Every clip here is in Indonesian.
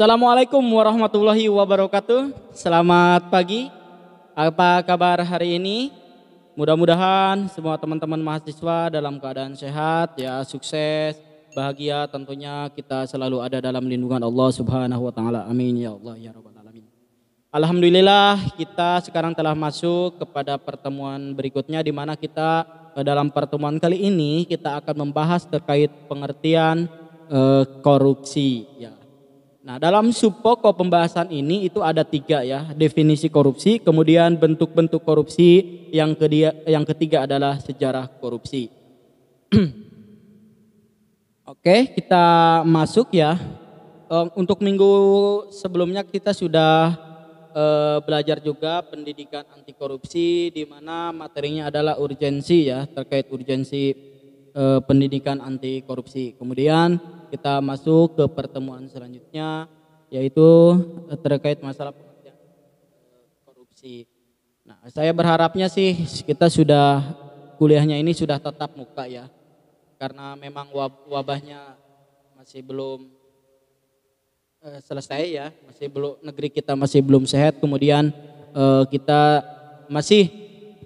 Assalamualaikum warahmatullahi wabarakatuh. Selamat pagi. Apa kabar hari ini? Mudah-mudahan semua teman-teman mahasiswa dalam keadaan sehat, ya sukses, bahagia. Tentunya kita selalu ada dalam lindungan Allah Subhanahu wa taala. Amin ya Allah ya rabbal alamin. Alhamdulillah kita sekarang telah masuk kepada pertemuan berikutnya di mana kita eh, dalam pertemuan kali ini kita akan membahas terkait pengertian e, korupsi ya. Nah, dalam subpoko pembahasan ini itu ada tiga ya, definisi korupsi, kemudian bentuk-bentuk korupsi, yang, kedua yang ketiga adalah sejarah korupsi. Oke, kita masuk ya. Untuk minggu sebelumnya kita sudah eh, belajar juga pendidikan anti korupsi, di mana materinya adalah urgensi ya, terkait urgensi eh, pendidikan anti korupsi. Kemudian kita masuk ke pertemuan selanjutnya yaitu eh, terkait masalah pengertian eh, korupsi. Nah, saya berharapnya sih kita sudah kuliahnya ini sudah tetap muka ya. Karena memang wab wabahnya masih belum eh, selesai ya, masih belum negeri kita masih belum sehat. Kemudian eh, kita masih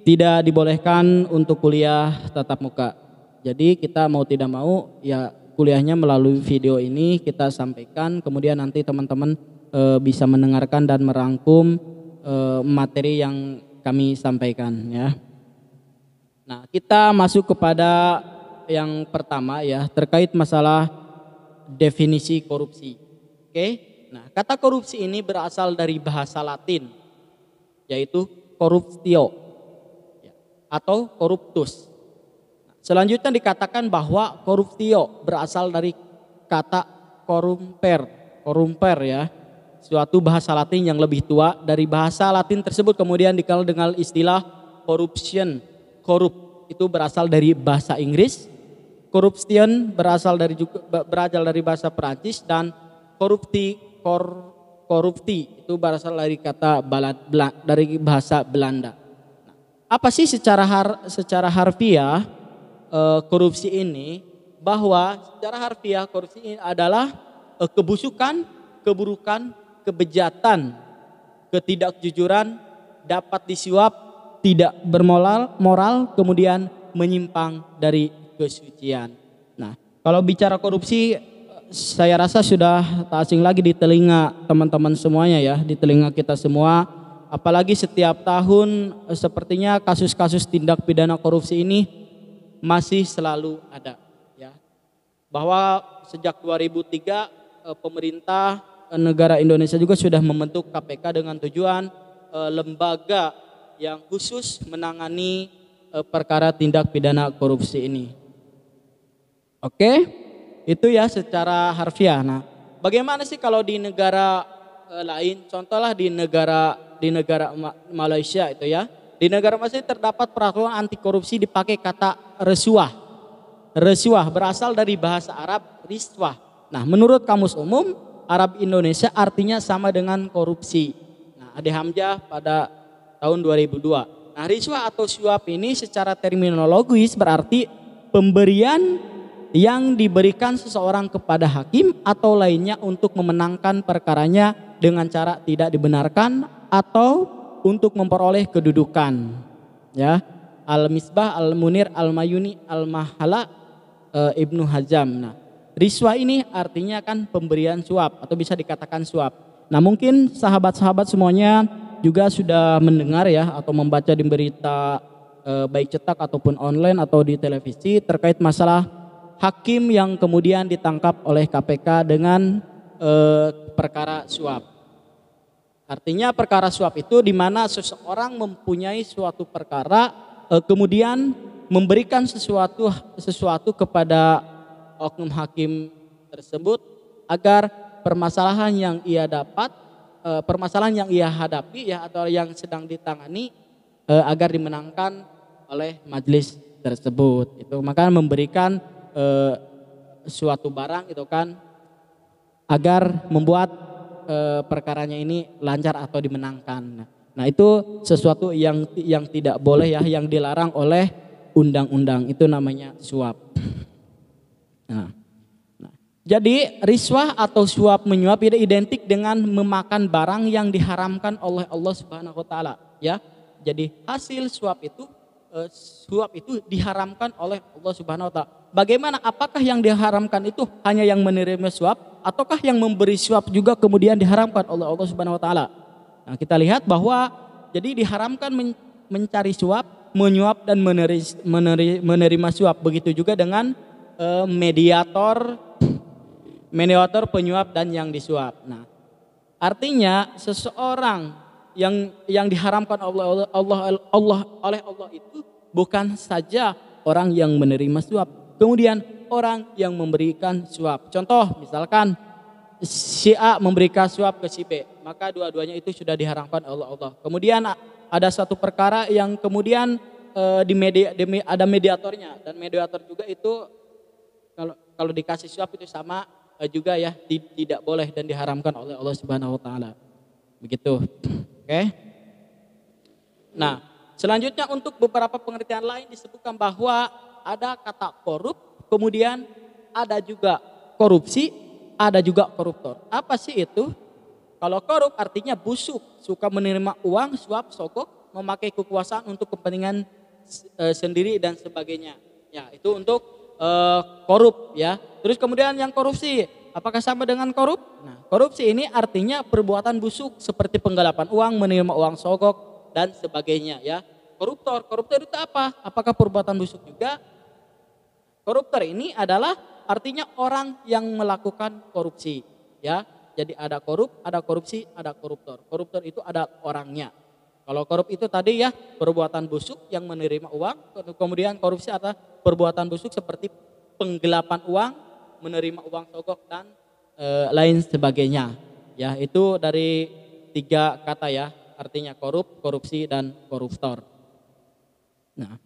tidak dibolehkan untuk kuliah tatap muka. Jadi kita mau tidak mau ya kuliahnya melalui video ini kita sampaikan kemudian nanti teman-teman e, bisa mendengarkan dan merangkum e, materi yang kami sampaikan ya. Nah, kita masuk kepada yang pertama ya terkait masalah definisi korupsi. Oke? Nah, kata korupsi ini berasal dari bahasa Latin yaitu corruptio ya, atau corruptus Selanjutnya dikatakan bahwa koruptio berasal dari kata korumper, korumper ya. Suatu bahasa latin yang lebih tua dari bahasa latin tersebut kemudian dikenal dengan istilah corruption, korup itu berasal dari bahasa Inggris, corruption berasal dari juga berasal dari bahasa Perancis dan korupti kor, korupti itu berasal dari kata balad, dari bahasa Belanda. Nah, apa sih secara har, secara harfiah uh, korupsi ini bahwa secara harfiah korupsi ini adalah uh, kebusukan, keburukan, kebejatan, ketidakjujuran, dapat disuap, tidak bermoral, moral, kemudian menyimpang dari kesucian. Nah, kalau bicara korupsi eh, saya rasa sudah tak asing lagi di telinga teman-teman semuanya ya, di telinga kita semua. Apalagi setiap tahun sepertinya kasus-kasus tindak pidana korupsi ini masih selalu ada ya. Bahwa sejak 2003 eh, pemerintah eh, negara Indonesia juga sudah membentuk KPK dengan tujuan eh, lembaga yang khusus menangani perkara tindak pidana korupsi ini. Oke, itu ya secara harfiah. Nah, bagaimana sih kalau di negara lain? Contohlah di negara di negara Malaysia itu ya di negara Mesir terdapat peraturan anti korupsi dipakai kata resuah. Resuah berasal dari bahasa Arab riswah. Nah, menurut kamus umum Arab Indonesia artinya sama dengan korupsi. Nah, Ade Hamzah pada tahun 2002. Nah, riswah atau suap ini secara terminologis berarti pemberian yang diberikan seseorang kepada hakim atau lainnya untuk memenangkan perkaranya dengan cara tidak dibenarkan atau untuk memperoleh kedudukan. Ya. Al-Misbah, Al-Munir, Al-Mayuni, Al-Mahala, e, Ibnu Hajam. Nah, riswa ini artinya kan pemberian suap atau bisa dikatakan suap. Nah, mungkin sahabat-sahabat semuanya juga sudah mendengar ya atau membaca di berita e, baik cetak ataupun online atau di televisi terkait masalah hakim yang kemudian ditangkap oleh KPK dengan e, perkara suap. Artinya perkara suap itu di mana seseorang mempunyai suatu perkara eh, kemudian memberikan sesuatu sesuatu kepada oknum hakim tersebut agar permasalahan yang ia dapat eh, permasalahan yang ia hadapi ya atau yang sedang ditangani eh, agar dimenangkan oleh majelis tersebut itu maka memberikan suatu barang itu kan agar membuat e, perkaranya ini lancar atau dimenangkan. Nah, itu sesuatu yang yang tidak boleh ya yang dilarang oleh undang-undang. Itu namanya suap. Nah, nah. Jadi riswah atau suap menyuap tidak identik dengan memakan barang yang diharamkan oleh Allah Subhanahu wa taala, ya. Jadi hasil suap itu e, suap itu diharamkan oleh Allah Subhanahu wa taala. Bagaimana apakah yang diharamkan itu hanya yang menerima suap ataukah yang memberi suap juga kemudian diharamkan oleh Allah Subhanahu wa taala? Nah, kita lihat bahwa jadi diharamkan men mencari suap, menyuap dan meneri meneri menerima suap. Begitu juga dengan e, mediator mediator penyuap dan yang disuap. Nah, artinya seseorang yang yang diharamkan Allah Allah Allah oleh Allah itu bukan saja orang yang menerima suap, Kemudian orang yang memberikan suap. Contoh misalkan si A memberikan suap ke si B, maka dua-duanya itu sudah diharamkan Allah Allah. Kemudian ada satu perkara yang kemudian e, di media di, ada mediatornya dan mediator juga itu kalau kalau dikasih suap itu sama e, juga ya di, tidak boleh dan diharamkan oleh Allah Subhanahu wa taala. Begitu. Oke. Okay? Nah, selanjutnya untuk beberapa pengertian lain disebutkan bahwa ada kata korup, kemudian ada juga korupsi, ada juga koruptor. Apa sih itu? Kalau korup artinya busuk, suka menerima uang, suap, sogok, memakai kekuasaan untuk kepentingan e, sendiri dan sebagainya. Ya, itu untuk e, korup ya. Terus kemudian yang korupsi, apakah sama dengan korup? Nah, korupsi ini artinya perbuatan busuk seperti penggelapan uang, menerima uang sogok dan sebagainya ya. Koruptor, koruptor itu apa? Apakah perbuatan busuk juga? Koruptor ini adalah artinya orang yang melakukan korupsi, ya. Jadi ada korup, ada korupsi, ada koruptor. Koruptor itu ada orangnya. Kalau korup itu tadi ya perbuatan busuk yang menerima uang, kemudian korupsi adalah perbuatan busuk seperti penggelapan uang, menerima uang togok dan e, lain sebagainya. Ya, itu dari tiga kata ya, artinya korup, korupsi dan koruptor. Nah,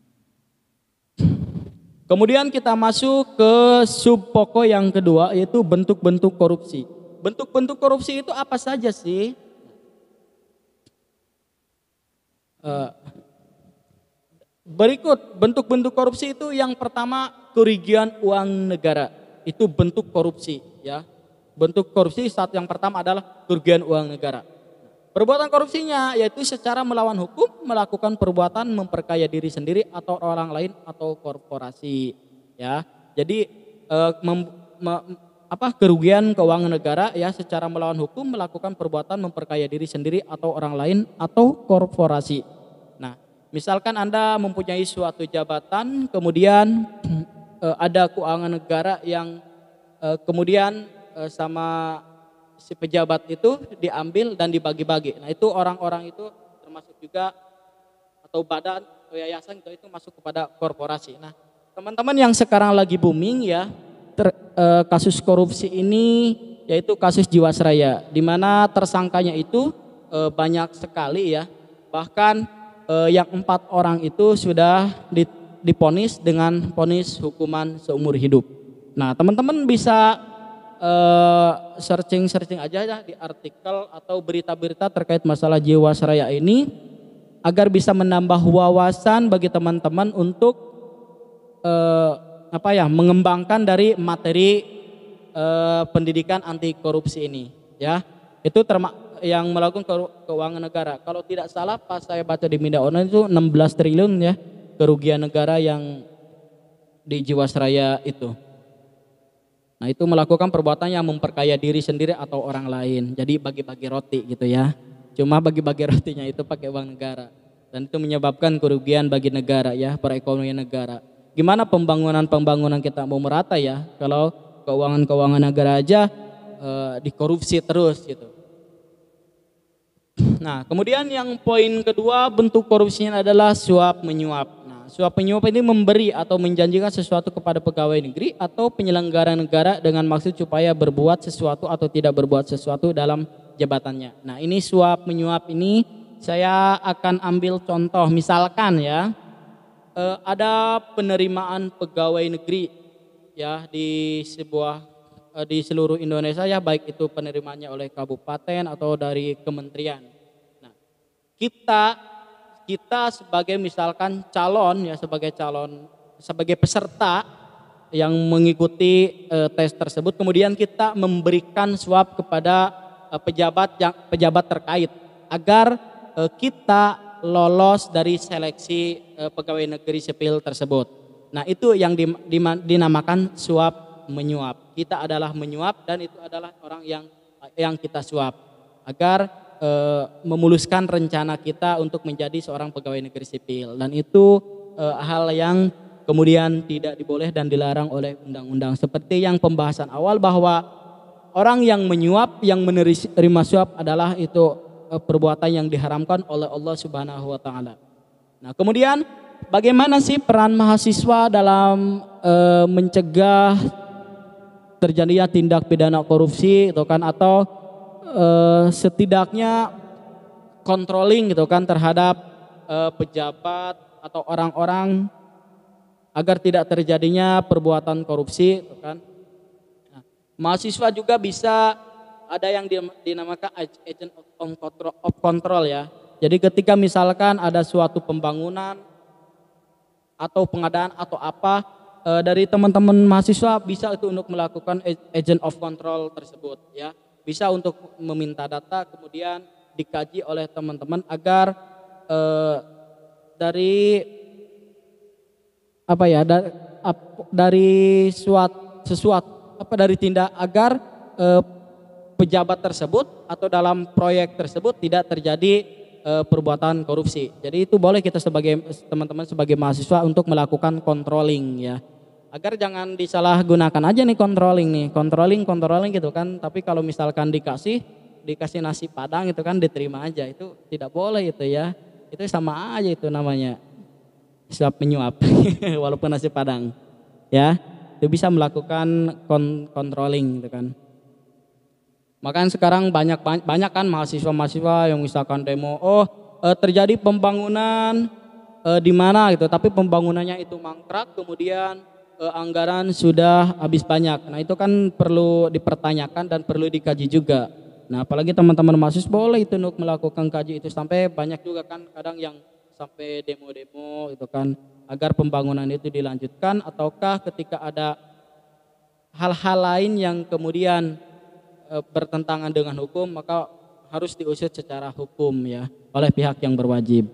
Kemudian kita masuk ke subpokok yang kedua yaitu bentuk-bentuk korupsi. Bentuk-bentuk korupsi itu apa saja sih? Eh, berikut bentuk-bentuk korupsi itu yang pertama kerugian uang negara itu bentuk korupsi ya. Bentuk korupsi saat yang pertama adalah kerugian uang negara. Perbuatan korupsinya yaitu secara melawan hukum melakukan perbuatan memperkaya diri sendiri atau orang lain atau korporasi. Ya, jadi eh, mem, me, apa kerugian keuangan negara ya secara melawan hukum melakukan perbuatan memperkaya diri sendiri atau orang lain atau korporasi. Nah, misalkan anda mempunyai suatu jabatan kemudian eh, ada keuangan negara yang eh, kemudian eh, sama si pejabat itu diambil dan dibagi-bagi. Nah itu orang-orang itu termasuk juga atau badan atau yayasan itu, itu masuk kepada korporasi. Nah teman-teman yang sekarang lagi booming ya ter, e, kasus korupsi ini yaitu kasus Jiwasraya di mana tersangkanya itu e, banyak sekali ya bahkan e, yang empat orang itu sudah diponis dengan ponis hukuman seumur hidup. Nah teman-teman bisa Eh, searching-searching aja ya di artikel atau berita-berita terkait masalah Jiwasraya ini agar bisa menambah wawasan bagi teman-teman untuk uh, apa ya mengembangkan dari materi uh, pendidikan anti korupsi ini ya itu termak yang melakukan keuangan negara kalau tidak salah pas saya baca di media online itu 16 triliun ya kerugian negara yang di Jiwasraya itu Nah itu melakukan perbuatan yang memperkaya diri sendiri atau orang lain. Jadi bagi-bagi roti gitu ya. Cuma bagi-bagi rotinya itu pakai uang negara. Dan itu menyebabkan kerugian bagi negara ya, perekonomian negara. Gimana pembangunan-pembangunan kita mau merata ya kalau keuangan-keuangan negara aja e, dikorupsi terus gitu. Nah kemudian yang poin kedua bentuk korupsinya adalah suap menyuap suap penyuap ini memberi atau menjanjikan sesuatu kepada pegawai negeri atau penyelenggara negara dengan maksud supaya berbuat sesuatu atau tidak berbuat sesuatu dalam jabatannya. Nah, ini suap menyuap ini saya akan ambil contoh misalkan ya eh, ada penerimaan pegawai negeri ya di sebuah eh, di seluruh Indonesia ya baik itu penerimaannya oleh kabupaten atau dari kementerian. Nah, kita kita sebagai misalkan calon ya sebagai calon sebagai peserta yang mengikuti uh, tes tersebut kemudian kita memberikan suap kepada uh, pejabat yang pejabat terkait agar uh, kita lolos dari seleksi uh, pegawai negeri sipil tersebut. Nah, itu yang di, di, dinamakan suap menyuap. Kita adalah menyuap dan itu adalah orang yang yang kita suap agar e, memuluskan rencana kita untuk menjadi seorang pegawai negeri sipil dan itu e, hal yang kemudian tidak diboleh dan dilarang oleh undang-undang seperti yang pembahasan awal bahwa orang yang menyuap yang menerima suap adalah itu e, perbuatan yang diharamkan oleh Allah Subhanahu wa taala. Nah, kemudian bagaimana sih peran mahasiswa dalam e, mencegah terjadinya tindak pidana korupsi itu kan atau uh, setidaknya controlling gitu kan terhadap uh, pejabat atau orang-orang agar tidak terjadinya perbuatan korupsi gitu kan. Nah, mahasiswa juga bisa ada yang dinamakan agent of control, of control ya. Jadi ketika misalkan ada suatu pembangunan atau pengadaan atau apa eh, dari teman-teman mahasiswa bisa itu untuk melakukan agent of control tersebut ya bisa untuk meminta data kemudian dikaji oleh teman-teman agar eh, dari apa ya da, ap, dari suat sesuatu apa dari tindak agar eh, pejabat tersebut atau dalam proyek tersebut tidak terjadi eh, perbuatan korupsi. Jadi itu boleh kita sebagai teman-teman sebagai mahasiswa untuk melakukan controlling ya agar jangan disalahgunakan aja nih controlling nih controlling controlling gitu kan tapi kalau misalkan dikasih dikasih nasi padang itu kan diterima aja itu tidak boleh itu ya itu sama aja itu namanya siap menyuap walaupun nasi padang ya itu bisa melakukan controlling gitu kan Maka sekarang banyak banyak kan mahasiswa-mahasiswa yang misalkan demo, oh eh, terjadi pembangunan eh, di mana gitu, tapi pembangunannya itu mangkrak, kemudian Eh, anggaran sudah habis banyak. Nah, itu kan perlu dipertanyakan dan perlu dikaji juga. Nah, apalagi teman-teman mahasiswa boleh itu untuk melakukan kaji itu sampai banyak juga kan kadang yang sampai demo-demo itu kan agar pembangunan itu dilanjutkan ataukah ketika ada hal-hal lain yang kemudian e, bertentangan dengan hukum maka harus diusut secara hukum ya oleh pihak yang berwajib.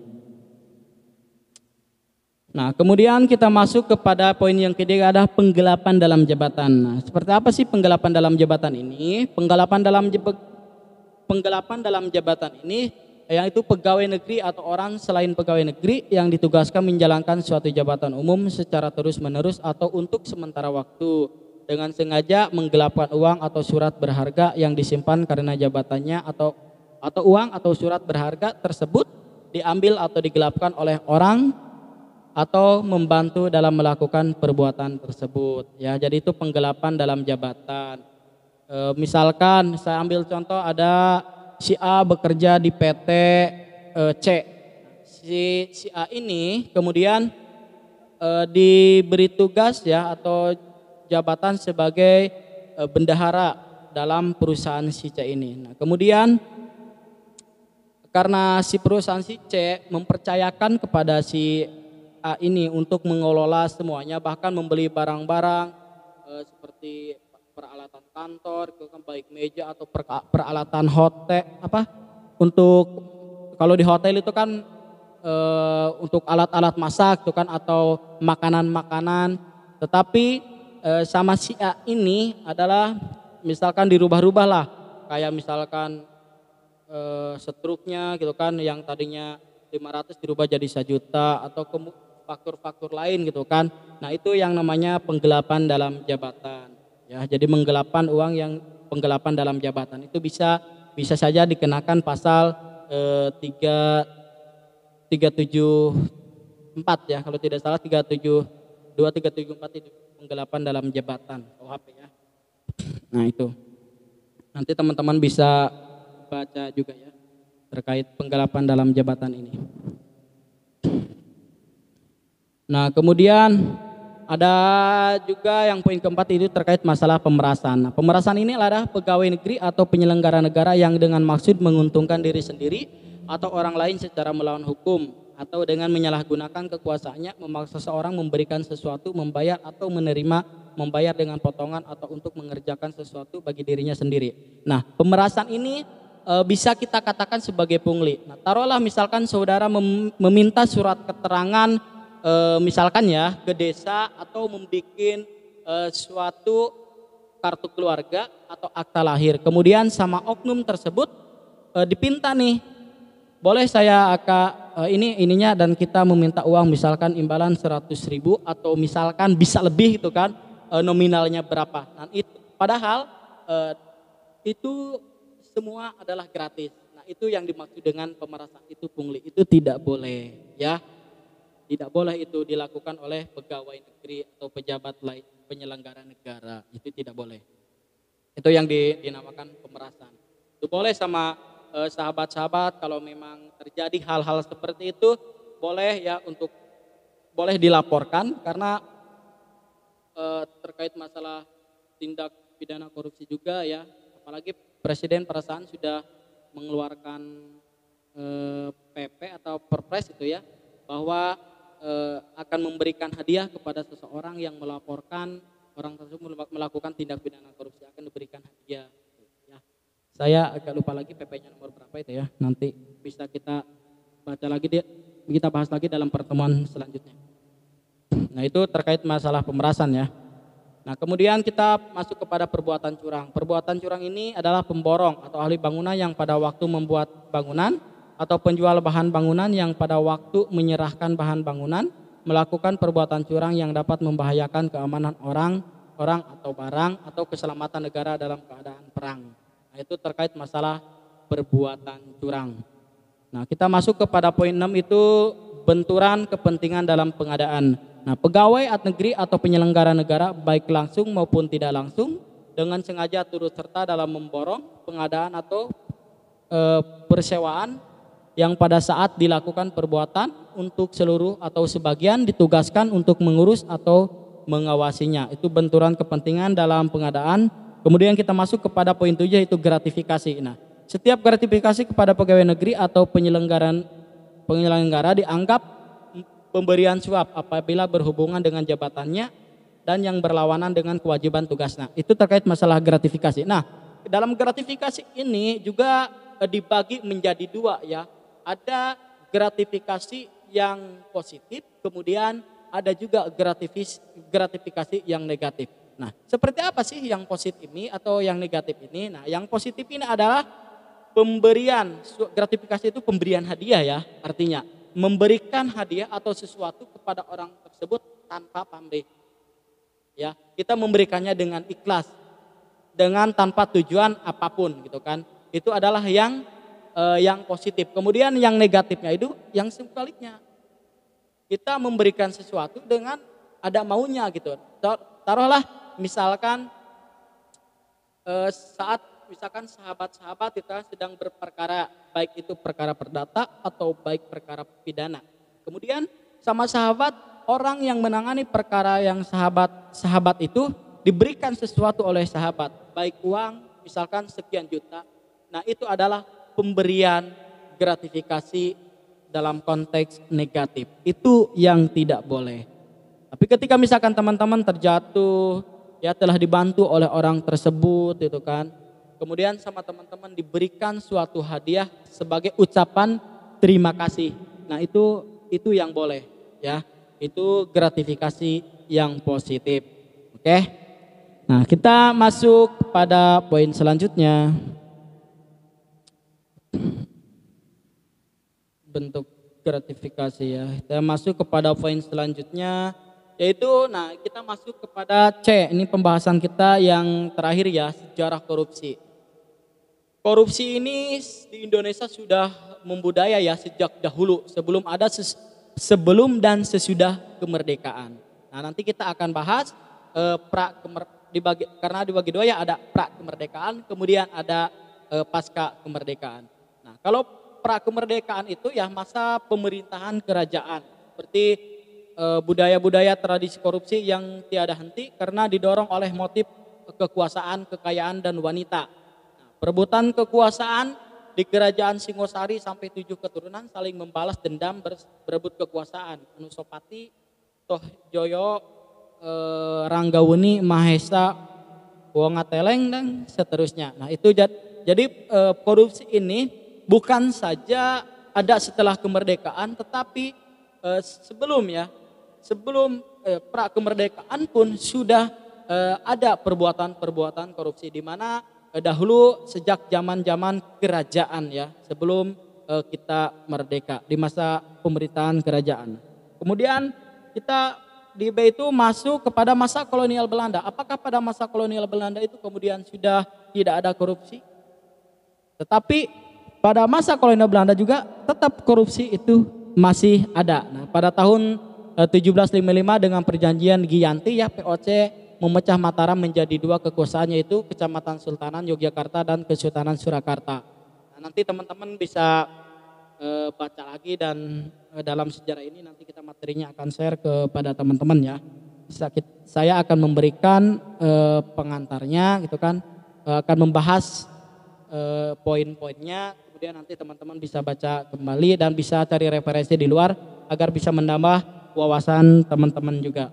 Nah, kemudian kita masuk kepada poin yang ketiga adalah penggelapan dalam jabatan. Nah, seperti apa sih penggelapan dalam jabatan ini? Penggelapan dalam penggelapan dalam jabatan ini yaitu pegawai negeri atau orang selain pegawai negeri yang ditugaskan menjalankan suatu jabatan umum secara terus-menerus atau untuk sementara waktu dengan sengaja menggelapkan uang atau surat berharga yang disimpan karena jabatannya atau atau uang atau surat berharga tersebut diambil atau digelapkan oleh orang atau membantu dalam melakukan perbuatan tersebut ya jadi itu penggelapan dalam jabatan e, misalkan saya ambil contoh ada si A bekerja di PT e, C si si A ini kemudian e, diberi tugas ya atau jabatan sebagai e, bendahara dalam perusahaan si C ini nah kemudian karena si perusahaan si C mempercayakan kepada si ini untuk mengelola semuanya bahkan membeli barang-barang e, seperti peralatan kantor kan baik meja atau peralatan hotel apa untuk kalau di hotel itu kan e, untuk alat-alat masak itu kan atau makanan-makanan tetapi e, sama si A ini adalah misalkan dirubah-rubah lah kayak misalkan struknya setruknya gitu kan yang tadinya 500 dirubah jadi 1 juta atau faktor-faktor lain gitu kan. Nah, itu yang namanya penggelapan dalam jabatan. Ya, jadi menggelapan uang yang penggelapan dalam jabatan itu bisa bisa saja dikenakan pasal eh, 3 374 ya kalau tidak salah 372 374 itu penggelapan dalam jabatan OHP ya. Nah, itu. Nanti teman-teman bisa baca juga ya terkait penggelapan dalam jabatan ini. Nah, kemudian ada juga yang poin keempat itu terkait masalah pemerasan. Nah, pemerasan ini adalah pegawai negeri atau penyelenggara negara yang dengan maksud menguntungkan diri sendiri atau orang lain secara melawan hukum atau dengan menyalahgunakan kekuasaannya memaksa seseorang memberikan sesuatu, membayar atau menerima membayar dengan potongan atau untuk mengerjakan sesuatu bagi dirinya sendiri. Nah, pemerasan ini e, bisa kita katakan sebagai pungli. Nah, taruhlah misalkan saudara mem meminta surat keterangan e, misalkan ya ke desa atau membuat e, eh, suatu kartu keluarga atau akta lahir. Kemudian sama oknum tersebut e, dipinta nih, boleh saya akan e, ini ininya dan kita meminta uang misalkan imbalan 100 ribu atau misalkan bisa lebih itu kan e, nominalnya berapa. Nah itu, padahal e, itu semua adalah gratis. Nah, itu yang dimaksud dengan pemerasan itu pungli. Itu tidak boleh, ya. Tidak boleh itu dilakukan oleh pegawai negeri atau pejabat lain penyelenggara negara. Itu tidak boleh. Itu yang dinamakan pemerasan. Itu boleh sama eh, sahabat-sahabat kalau memang terjadi hal-hal seperti itu boleh ya untuk boleh dilaporkan karena eh, terkait masalah tindak pidana korupsi juga ya apalagi presiden perasaan sudah mengeluarkan eh, PP atau Perpres itu ya bahwa Eh, akan memberikan hadiah kepada seseorang yang melaporkan orang tersebut melakukan tindak pidana korupsi akan diberikan hadiah. Ya. Saya agak lupa lagi PP-nya nomor berapa itu ya. Nanti bisa kita baca lagi dia kita bahas lagi dalam pertemuan selanjutnya. Nah, itu terkait masalah pemerasan ya. Nah, kemudian kita masuk kepada perbuatan curang. Perbuatan curang ini adalah pemborong atau ahli bangunan yang pada waktu membuat bangunan atau penjual bahan bangunan yang pada waktu menyerahkan bahan bangunan melakukan perbuatan curang yang dapat membahayakan keamanan orang, orang atau barang atau keselamatan negara dalam keadaan perang. Nah, itu terkait masalah perbuatan curang. Nah, kita masuk kepada poin 6 itu benturan kepentingan dalam pengadaan. Nah, pegawai at negeri atau penyelenggara negara baik langsung maupun tidak langsung dengan sengaja turut serta dalam memborong pengadaan atau e, persewaan yang pada saat dilakukan perbuatan untuk seluruh atau sebagian ditugaskan untuk mengurus atau mengawasinya. Itu benturan kepentingan dalam pengadaan. Kemudian kita masuk kepada poin tujuh yaitu gratifikasi. Nah, setiap gratifikasi kepada pegawai negeri atau penyelenggaran penyelenggara dianggap pemberian suap apabila berhubungan dengan jabatannya dan yang berlawanan dengan kewajiban tugasnya. Itu terkait masalah gratifikasi. Nah, dalam gratifikasi ini juga eh, dibagi menjadi dua ya ada gratifikasi yang positif, kemudian ada juga gratifis, gratifikasi yang negatif. Nah, seperti apa sih yang positif ini atau yang negatif ini? Nah, yang positif ini adalah pemberian gratifikasi itu pemberian hadiah ya, artinya memberikan hadiah atau sesuatu kepada orang tersebut tanpa pamrih. Ya, kita memberikannya dengan ikhlas, dengan tanpa tujuan apapun gitu kan. Itu adalah yang uh, yang positif. Kemudian yang negatifnya itu yang sebaliknya. Kita memberikan sesuatu dengan ada maunya gitu. Taruhlah misalkan eh, saat misalkan sahabat-sahabat kita sedang berperkara baik itu perkara perdata atau baik perkara pidana. Kemudian sama sahabat orang yang menangani perkara yang sahabat sahabat itu diberikan sesuatu oleh sahabat, baik uang misalkan sekian juta. Nah, itu adalah pemberian gratifikasi dalam konteks negatif. Itu yang tidak boleh. Tapi ketika misalkan teman-teman terjatuh, ya telah dibantu oleh orang tersebut itu kan. Kemudian sama teman-teman diberikan suatu hadiah sebagai ucapan terima kasih. Nah, itu itu yang boleh ya. Itu gratifikasi yang positif. Oke. Nah, kita masuk pada poin selanjutnya. bentuk gratifikasi ya. Kita masuk kepada poin selanjutnya yaitu nah kita masuk kepada C. Ini pembahasan kita yang terakhir ya, sejarah korupsi. Korupsi ini di Indonesia sudah membudaya ya sejak dahulu sebelum ada ses, sebelum dan sesudah kemerdekaan. Nah, nanti kita akan bahas e, pra kemer, dibagi karena dibagi dua ya ada pra kemerdekaan kemudian ada e, pasca kemerdekaan. Nah, kalau pra kemerdekaan itu ya masa pemerintahan kerajaan. Seperti eh, budaya-budaya e, tradisi korupsi yang tiada henti karena didorong oleh motif kekuasaan, kekayaan dan wanita. Nah, perebutan kekuasaan di kerajaan Singosari sampai tujuh keturunan saling membalas dendam berebut kekuasaan. Anusopati, Toh Joyo, e, eh, Ranggaweni, Mahesa, Wongateleng dan seterusnya. Nah itu jadi eh, korupsi ini bukan saja ada setelah kemerdekaan, tetapi eh, sebelum ya, sebelum eh, pra kemerdekaan pun sudah eh, ada perbuatan-perbuatan korupsi di mana eh, dahulu sejak zaman-zaman kerajaan ya, sebelum eh, kita merdeka di masa pemerintahan kerajaan. Kemudian kita di B itu masuk kepada masa kolonial Belanda. Apakah pada masa kolonial Belanda itu kemudian sudah tidak ada korupsi? Tetapi pada masa kolonial Belanda juga tetap korupsi itu masih ada. Nah, pada tahun 1755 eh, dengan perjanjian Giyanti ya POC memecah Mataram menjadi dua kekuasaannya yaitu Kecamatan Sultanan Yogyakarta dan Kesultanan Surakarta. Nah, nanti teman-teman bisa e, baca lagi dan e, dalam sejarah ini nanti kita materinya akan share kepada teman-teman ya. Sakit, saya akan memberikan e, pengantarnya gitu kan, e, akan membahas e, poin-poinnya kemudian nanti teman-teman bisa baca kembali dan bisa cari referensi di luar agar bisa menambah wawasan teman-teman juga.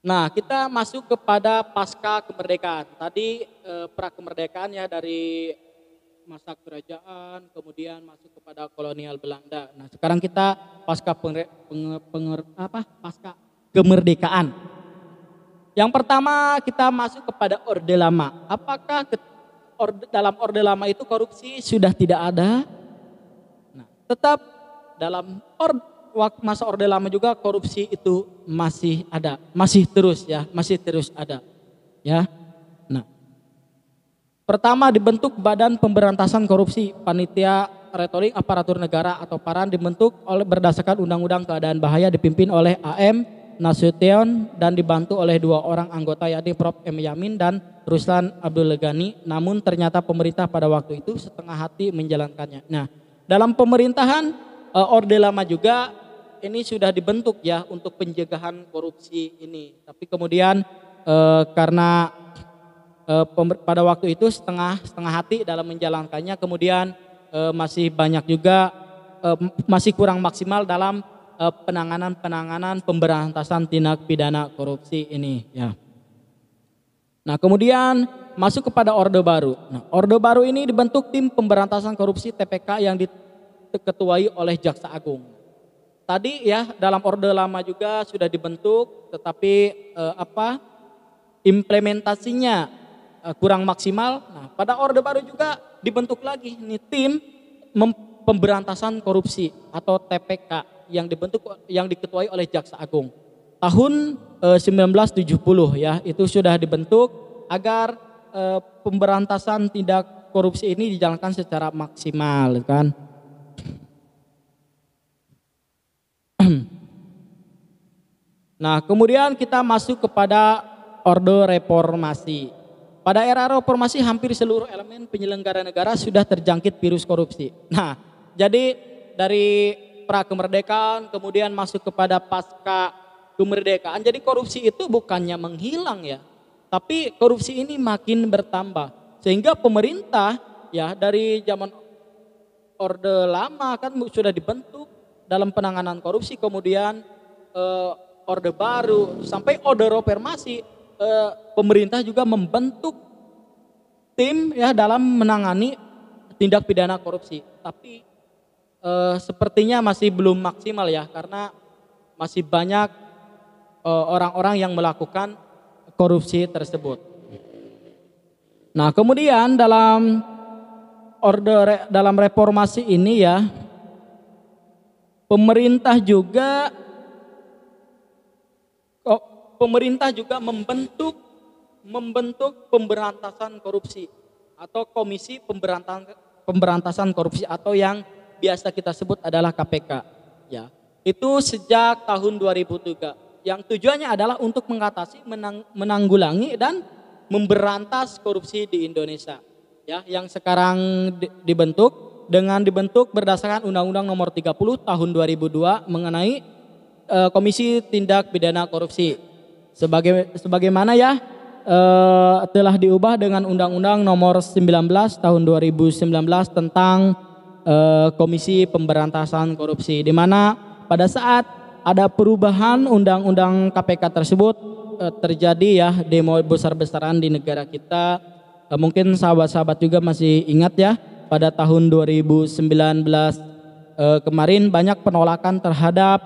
Nah, kita masuk kepada pasca kemerdekaan. Tadi e, eh, pra kemerdekaan ya dari masa kerajaan, kemudian masuk kepada kolonial Belanda. Nah, sekarang kita pasca penger, penger apa? pasca kemerdekaan. Yang pertama kita masuk kepada Orde Lama. Apakah ke, orde, dalam Orde Lama itu korupsi sudah tidak ada? Nah, tetap dalam orde, masa Orde Lama juga korupsi itu masih ada, masih terus ya, masih terus ada. Ya. Nah. Pertama dibentuk Badan Pemberantasan Korupsi, panitia retorik aparatur negara atau PARAN dibentuk oleh berdasarkan Undang-Undang Keadaan Bahaya dipimpin oleh AM Nasution dan dibantu oleh dua orang anggota yakni Prof. M. Yamin dan Ruslan Abdul Legani. Namun ternyata pemerintah pada waktu itu setengah hati menjalankannya. Nah, dalam pemerintahan eh, Orde Lama juga ini sudah dibentuk ya untuk pencegahan korupsi ini. Tapi kemudian eh, karena eh, pada waktu itu setengah setengah hati dalam menjalankannya, kemudian masih banyak juga masih kurang maksimal dalam Eh, penanganan-penanganan pemberantasan tindak pidana korupsi ini ya. Nah, kemudian masuk kepada Orde Baru. Nah, Orde Baru ini dibentuk tim pemberantasan korupsi TPK yang diketuai oleh Jaksa Agung. Tadi ya dalam Orde Lama juga sudah dibentuk tetapi eh, apa implementasinya eh, kurang maksimal. Nah, pada Orde Baru juga dibentuk lagi nih tim pemberantasan korupsi atau TPK yang dibentuk yang diketuai oleh Jaksa Agung. Tahun e, eh, 1970 ya, itu sudah dibentuk agar e, pemberantasan tindak korupsi ini dijalankan secara maksimal kan. Nah, kemudian kita masuk kepada Orde Reformasi. Pada era reformasi hampir seluruh elemen penyelenggara negara sudah terjangkit virus korupsi. Nah, jadi dari pra kemerdekaan, kemudian masuk kepada pasca kemerdekaan. Jadi korupsi itu bukannya menghilang ya, tapi korupsi ini makin bertambah. Sehingga pemerintah ya dari zaman Orde Lama kan sudah dibentuk dalam penanganan korupsi, kemudian eh, Orde Baru sampai Orde Reformasi eh, pemerintah juga membentuk tim ya dalam menangani tindak pidana korupsi. Tapi eh, sepertinya masih belum maksimal ya karena masih banyak eh, orang-orang eh, yang melakukan korupsi tersebut. Nah, kemudian dalam order dalam reformasi ini ya pemerintah juga oh, pemerintah juga membentuk membentuk pemberantasan korupsi atau komisi pemberantasan pemberantasan korupsi atau yang biasa kita sebut adalah KPK. Ya, itu sejak tahun 2003. Yang tujuannya adalah untuk mengatasi, menang, menanggulangi dan memberantas korupsi di Indonesia. Ya, yang sekarang dibentuk dengan dibentuk berdasarkan Undang-Undang Nomor 30 Tahun 2002 mengenai e, Komisi Tindak Pidana Korupsi. Sebagai sebagaimana ya e, telah diubah dengan Undang-Undang Nomor 19 Tahun 2019 tentang uh, Komisi Pemberantasan Korupsi di mana pada saat ada perubahan undang-undang KPK tersebut uh, terjadi ya demo besar-besaran di negara kita. uh, mungkin sahabat-sahabat juga masih ingat ya pada tahun 2019 kemarin banyak penolakan terhadap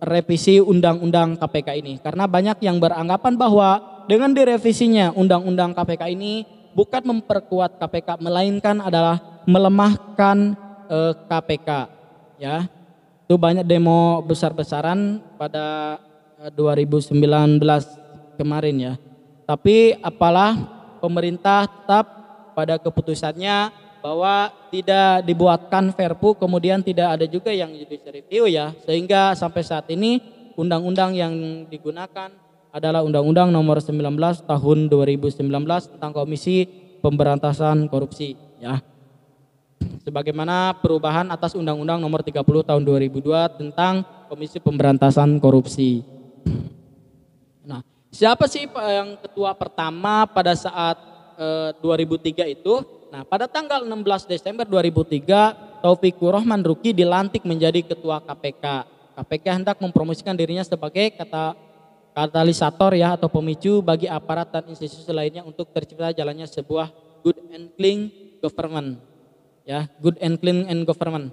revisi undang-undang KPK ini karena banyak yang beranggapan bahwa dengan direvisinya undang-undang KPK ini bukan memperkuat KPK melainkan adalah melemahkan KPK eh, ya itu banyak demo besar-besaran pada 2019 eh, kemarin ya tapi apalah pemerintah tetap pada keputusannya bahwa tidak dibuatkan Verpu, kemudian tidak ada juga yang judicial review ya sehingga sampai saat ini undang-undang yang digunakan adalah Undang-Undang Nomor 19 Tahun 2019 tentang Komisi Pemberantasan Korupsi ya. Sebagaimana perubahan atas Undang-Undang Nomor 30 Tahun 2002 tentang Komisi Pemberantasan Korupsi. Nah, siapa sih yang ketua pertama pada saat eh, 2003 itu? Nah, pada tanggal 16 Desember 2003, Taufikur Rahman Ruki dilantik menjadi ketua KPK. KPK hendak mempromosikan dirinya sebagai kata katalisator ya atau pemicu bagi aparat dan institusi lainnya untuk tercipta jalannya sebuah good and clean government ya good and clean and government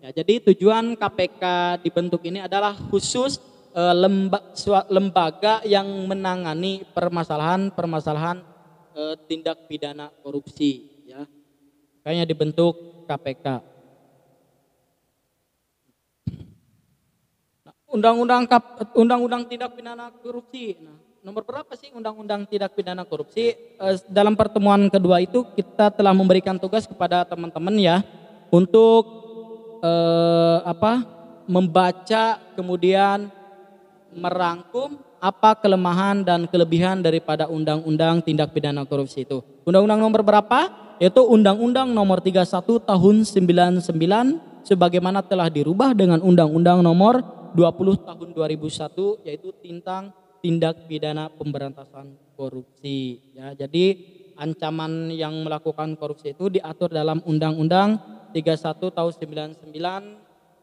ya jadi tujuan KPK dibentuk ini adalah khusus eh, lembaga yang menangani permasalahan-permasalahan eh, tindak pidana korupsi ya kayaknya dibentuk KPK undang-undang undang-undang tidak pidana korupsi. Nah, nomor berapa sih undang-undang tindak pidana korupsi? Eh, dalam pertemuan kedua itu kita telah memberikan tugas kepada teman-teman ya untuk eh, apa? membaca kemudian merangkum apa kelemahan dan kelebihan daripada undang-undang tindak pidana korupsi itu. Undang-undang nomor berapa? Yaitu Undang-Undang nomor 31 tahun 99 sebagaimana telah dirubah dengan Undang-Undang nomor 20 tahun 2001 yaitu tentang tindak pidana pemberantasan korupsi. Ya, jadi ancaman yang melakukan korupsi itu diatur dalam Undang-Undang 31 tahun 99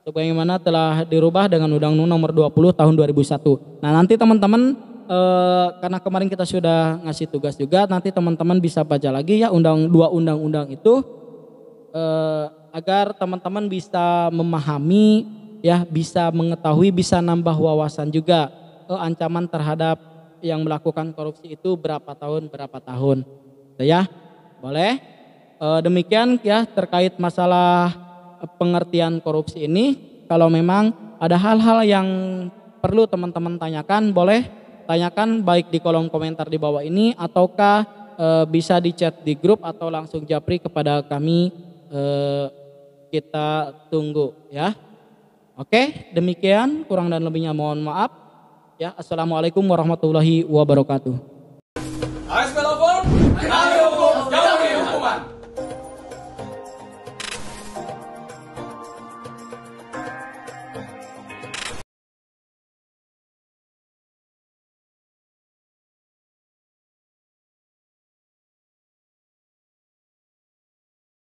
sebagaimana telah dirubah dengan Undang-Undang Nomor 20 tahun 2001. Nah, nanti teman-teman e, karena kemarin kita sudah ngasih tugas juga, nanti teman-teman bisa baca lagi ya undang dua undang-undang itu e, agar teman-teman bisa memahami ya bisa mengetahui, bisa nambah wawasan juga eh, ancaman terhadap yang melakukan korupsi itu berapa tahun berapa tahun, gitu ya boleh e, demikian ya terkait masalah pengertian korupsi ini. Kalau memang ada hal-hal yang perlu teman-teman tanyakan, boleh tanyakan baik di kolom komentar di bawah ini ataukah e, bisa di chat di grup atau langsung japri kepada kami. E, kita tunggu ya. Oke, demikian kurang dan lebihnya mohon maaf. Ya, assalamualaikum warahmatullahi wabarakatuh.